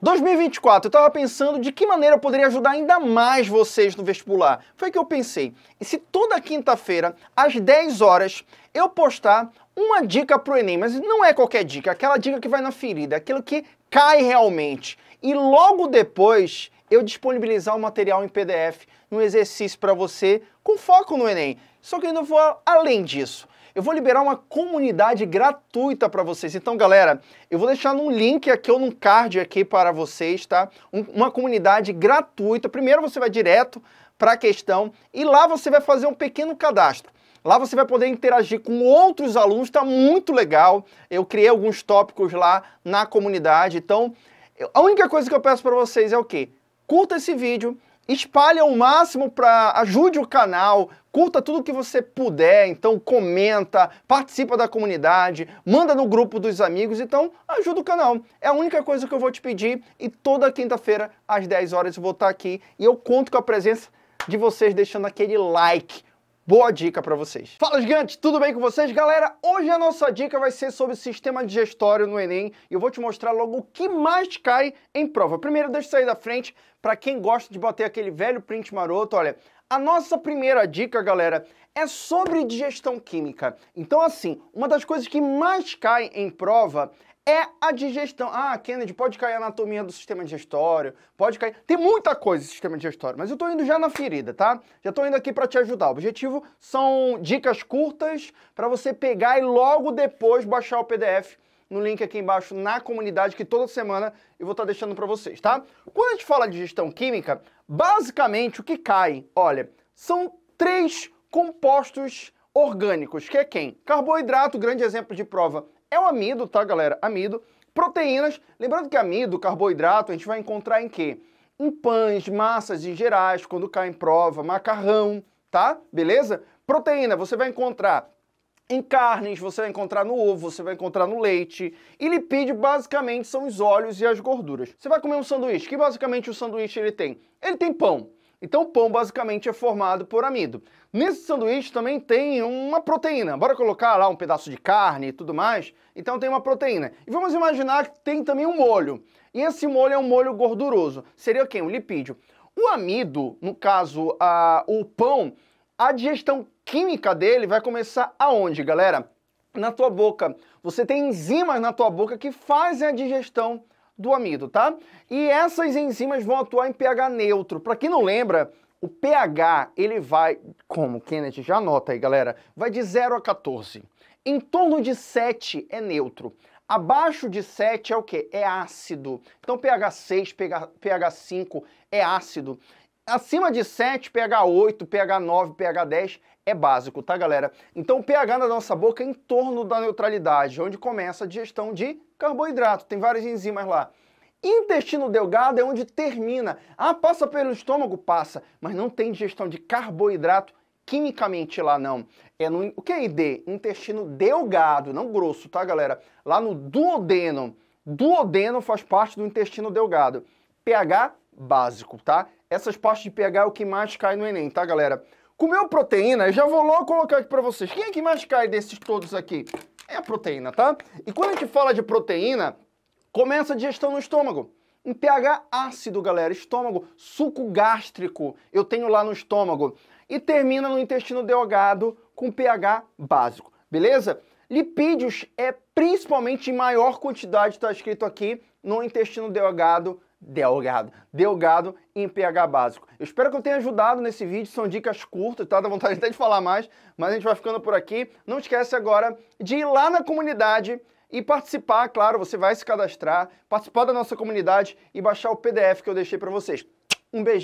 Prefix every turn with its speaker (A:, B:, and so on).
A: 2024, eu estava pensando de que maneira eu poderia ajudar ainda mais vocês no vestibular. Foi que eu pensei. E se toda quinta-feira, às 10 horas, eu postar uma dica pro Enem, mas não é qualquer dica, é aquela dica que vai na ferida, é aquilo que cai realmente. E logo depois eu disponibilizar o material em PDF no exercício para você com foco no Enem. Só que eu não vou além disso eu vou liberar uma comunidade gratuita para vocês. Então, galera, eu vou deixar um link aqui ou num card aqui para vocês, tá? Um, uma comunidade gratuita. Primeiro você vai direto para a questão e lá você vai fazer um pequeno cadastro. Lá você vai poder interagir com outros alunos, tá muito legal. Eu criei alguns tópicos lá na comunidade. Então, a única coisa que eu peço para vocês é o quê? Curta esse vídeo, espalha o máximo para ajude o canal, curta tudo que você puder, então comenta, participa da comunidade, manda no grupo dos amigos, então ajuda o canal. É a única coisa que eu vou te pedir e toda quinta-feira às 10 horas eu vou estar aqui e eu conto com a presença de vocês deixando aquele like boa dica para vocês. Fala gigante, tudo bem com vocês? Galera, hoje a nossa dica vai ser sobre o sistema digestório no Enem e eu vou te mostrar logo o que mais cai em prova. Primeiro, deixa eu sair da frente para quem gosta de bater aquele velho print maroto, olha, a nossa primeira dica, galera, é sobre digestão química. Então, assim, uma das coisas que mais cai em prova é a digestão. Ah, Kennedy, pode cair a anatomia do sistema digestório, pode cair. Tem muita coisa no sistema digestório, mas eu tô indo já na ferida, tá? Já tô indo aqui para te ajudar. O objetivo são dicas curtas para você pegar e logo depois baixar o PDF no link aqui embaixo na comunidade que toda semana eu vou estar tá deixando para vocês, tá? Quando a gente fala de digestão química, basicamente o que cai, olha, são três compostos orgânicos, que é quem? Carboidrato, grande exemplo de prova é o amido, tá, galera? Amido. Proteínas, lembrando que amido, carboidrato, a gente vai encontrar em quê? Em pães, massas em gerais, quando cai em prova, macarrão, tá? Beleza? Proteína, você vai encontrar em carnes, você vai encontrar no ovo, você vai encontrar no leite. E lipídio basicamente são os óleos e as gorduras. Você vai comer um sanduíche, que basicamente o sanduíche ele tem? Ele tem pão, então o pão basicamente é formado por amido. Nesse sanduíche também tem uma proteína. Bora colocar lá um pedaço de carne e tudo mais. Então tem uma proteína. E vamos imaginar que tem também um molho. E esse molho é um molho gorduroso. Seria quem? Um lipídio. O amido, no caso a, o pão, a digestão química dele vai começar aonde, galera? Na tua boca. Você tem enzimas na tua boca que fazem a digestão do amido, tá? E essas enzimas vão atuar em pH neutro. Para quem não lembra, o pH ele vai, como Kennedy já anota aí, galera, vai de 0 a 14. Em torno de 7 é neutro. Abaixo de 7 é o quê? É ácido. Então pH 6, pH 5 é ácido. Acima de 7, pH 8, pH 9, pH 10 é básico, tá galera? Então o pH da nossa boca é em torno da neutralidade, onde começa a digestão de carboidrato, tem várias enzimas lá. Intestino delgado é onde termina. Ah, passa pelo estômago? Passa, mas não tem digestão de carboidrato quimicamente lá não. É no o que é ID? Intestino delgado, não grosso, tá galera? Lá no duodeno. Duodeno faz parte do intestino delgado. pH básico, tá? Essas partes de pH é o que mais cai no Enem, tá, galera? Comeu proteína, eu já vou logo colocar aqui para vocês. Quem é que mais cai desses todos aqui? É a proteína, tá? E quando a gente fala de proteína, começa a digestão no estômago. um pH ácido, galera, estômago, suco gástrico, eu tenho lá no estômago. E termina no intestino delgado com pH básico, beleza? Lipídios é principalmente em maior quantidade, está escrito aqui, no intestino delgado Delgado. Delgado em pH básico. Eu espero que eu tenha ajudado nesse vídeo, são dicas curtas, tá? Dá vontade até de falar mais, mas a gente vai ficando por aqui. Não esquece agora de ir lá na comunidade e participar, claro, você vai se cadastrar, participar da nossa comunidade e baixar o PDF que eu deixei para vocês. Um beijo.